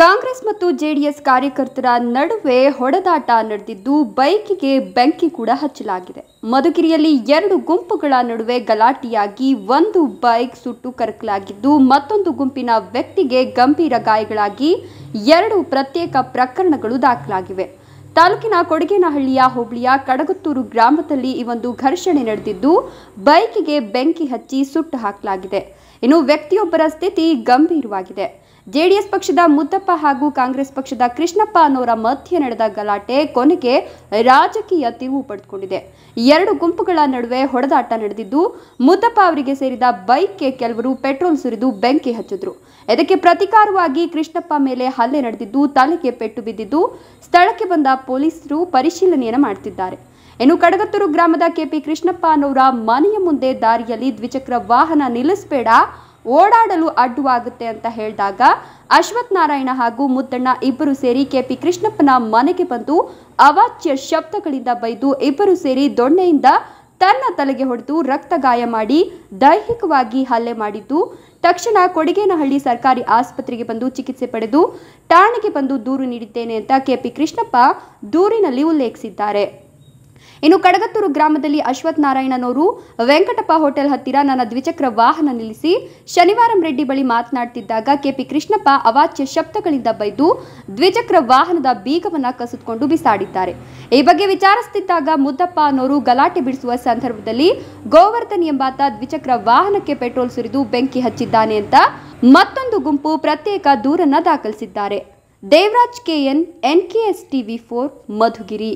ಕಾಂಗ್ರೆಸ್ ಮತ್ತು ಜೆಡಿಎಸ್ ಕಾರ್ಯಕರ್ತರ ನಡುವೆ ಹೊಡೆದಾಟ ನಡೆದಿದ್ದು ಬೈಕಿಗೆ ಬೆಂಕಿ ಕೂಡ ಹಚ್ಚಲಾಗಿದೆ ಮಧುಗಿರಿಯಲ್ಲಿ ಎರಡು ಗುಂಪುಗಳ ನಡುವೆ ಗಲಾಟೆಯಾಗಿ ಒಂದು ಬೈಕ್ ಸುಟ್ಟು ಕರಕಲಾಗಿದ್ದು ಮತ್ತೊಂದು ಗುಂಪಿನ ವ್ಯಕ್ತಿಗೆ ಗಂಭೀರ ಗಾಯಗಳಾಗಿ ಎರಡು ಪ್ರತ್ಯೇಕ ಪ್ರಕರಣಗಳು ದಾಖಲಾಗಿವೆ ತಾಲೂಕಿನ ಕೊಡಗೇನಹಳ್ಳಿಯ ಹೋಬಳಿಯ ಕಡಗುತ್ತೂರು ಗ್ರಾಮದಲ್ಲಿ ಈ ಒಂದು ಘರ್ಷಣೆ ನಡೆದಿದ್ದು ಬೈಕಿಗೆ ಬೆಂಕಿ ಹಚ್ಚಿ ಸುಟ್ಟು ಹಾಕಲಾಗಿದೆ ಇನ್ನು ವ್ಯಕ್ತಿಯೊಬ್ಬರ ಸ್ಥಿತಿ ಗಂಭೀರವಾಗಿದೆ ಜೆಡಿಎಸ್ ಪಕ್ಷದ ಮುದ್ದಪ್ಪ ಹಾಗೂ ಕಾಂಗ್ರೆಸ್ ಪಕ್ಷದ ಕೃಷ್ಣಪ್ಪ ಅನ್ನೋರ ಮಧ್ಯೆ ನಡೆದ ಗಲಾಟೆ ಕೊನೆಗೆ ರಾಜಕೀಯ ತಿರುವು ಪಡೆದುಕೊಂಡಿದೆ ಎರಡು ಗುಂಪುಗಳ ನಡುವೆ ಹೊಡೆದಾಟ ನಡೆದಿದ್ದು ಮುದ್ದಪ್ಪ ಅವರಿಗೆ ಸೇರಿದ ಬೈಕ್ಗೆ ಕೆಲವರು ಪೆಟ್ರೋಲ್ ಸುರಿದು ಬೆಂಕಿ ಹಚ್ಚಿದ್ರು ಇದಕ್ಕೆ ಪ್ರತಿಕಾರವಾಗಿ ಕೃಷ್ಣಪ್ಪ ಮೇಲೆ ಹಲ್ಲೆ ನಡೆದಿದ್ದು ತಲೆಗೆ ಪೆಟ್ಟು ಬಿದ್ದಿದ್ದು ಸ್ಥಳಕ್ಕೆ ಬಂದ ಪೊಲೀಸರು ಪರಿಶೀಲನೆಯನ್ನು ಮಾಡುತ್ತಿದ್ದಾರೆ ಇನ್ನು ಕಡಗತ್ತೂರು ಗ್ರಾಮದ ಕೆಪಿ ಕೃಷ್ಣಪ್ಪ ಅನ್ನೋರ ಮನೆಯ ಮುಂದೆ ದಾರಿಯಲ್ಲಿ ದ್ವಿಚಕ್ರ ವಾಹನ ನಿಲ್ಲಿಸಬೇಡ ಓಡಾಡಲು ಅಡ್ಡುವಾಗುತ್ತೆ ಅಂತ ಹೇಳಿದಾಗ ಅಶ್ವಥ್ ನಾರಾಯಣ ಹಾಗೂ ಮುದ್ದಣ್ಣ ಇಬ್ಬರು ಸೇರಿ ಕೆಪಿ ಕೃಷ್ಣಪ್ಪನ ಮನೆಗೆ ಬಂದು ಅವಾಚ್ಯ ಶಬ್ದಗಳಿಂದ ಬೈದು ಇಬ್ಬರು ಸೇರಿ ದೊಣ್ಣೆಯಿಂದ ತನ್ನ ತಲೆಗೆ ಹೊಡೆದು ರಕ್ತ ಗಾಯ ಮಾಡಿ ದೈಹಿಕವಾಗಿ ಹಲ್ಲೆ ಮಾಡಿದ್ದು ತಕ್ಷಣ ಕೊಡಗೇನಹಳ್ಳಿ ಸರ್ಕಾರಿ ಆಸ್ಪತ್ರೆಗೆ ಬಂದು ಚಿಕಿತ್ಸೆ ಪಡೆದು ಠಾಣೆಗೆ ಬಂದು ದೂರು ನೀಡಿದ್ದೇನೆ ಅಂತ ಕೆಪಿ ಕೃಷ್ಣಪ್ಪ ದೂರಿನಲ್ಲಿ ಉಲ್ಲೇಖಿಸಿದ್ದಾರೆ ಇನ್ನು ಕಡಗತ್ತೂರು ಗ್ರಾಮದಲ್ಲಿ ಅಶ್ವಥ್ ನಾರಾಯಣನವರು ವೆಂಕಟಪ್ಪ ಹೋಟೆಲ್ ಹತ್ತಿರ ನನ್ನ ದ್ವಿಚಕ್ರ ವಾಹನ ನಿಲ್ಲಿಸಿ ಶನಿವಾರಂ ರೆಡ್ಡಿ ಬಳಿ ಮಾತನಾಡುತ್ತಿದ್ದಾಗ ಕೆಪಿ ಕೃಷ್ಣಪ್ಪ ಅವಾಚ್ಯ ಶಬ್ದಗಳಿಂದ ಬೈದು ದ್ವಿಚಕ್ರ ವಾಹನದ ಬೀಗವನ್ನು ಕಸಿದುಕೊಂಡು ಬಿಸಾಡಿದ್ದಾರೆ ಈ ಬಗ್ಗೆ ವಿಚಾರಿಸುತ್ತಿದ್ದಾಗ ಮುದ್ದಪ್ಪ ಅನ್ನೋರು ಗಲಾಟೆ ಬಿಡಿಸುವ ಸಂದರ್ಭದಲ್ಲಿ ಗೋವರ್ಧನ್ ಎಂಬಾತ ದ್ವಿಚಕ್ರ ವಾಹನಕ್ಕೆ ಪೆಟ್ರೋಲ್ ಸುರಿದು ಬೆಂಕಿ ಹಚ್ಚಿದ್ದಾನೆ ಅಂತ ಮತ್ತೊಂದು ಗುಂಪು ಪ್ರತ್ಯೇಕ ದೂರನ್ನ ದಾಖಲಿಸಿದ್ದಾರೆ Devaraj K N N K S TV four Madhugiri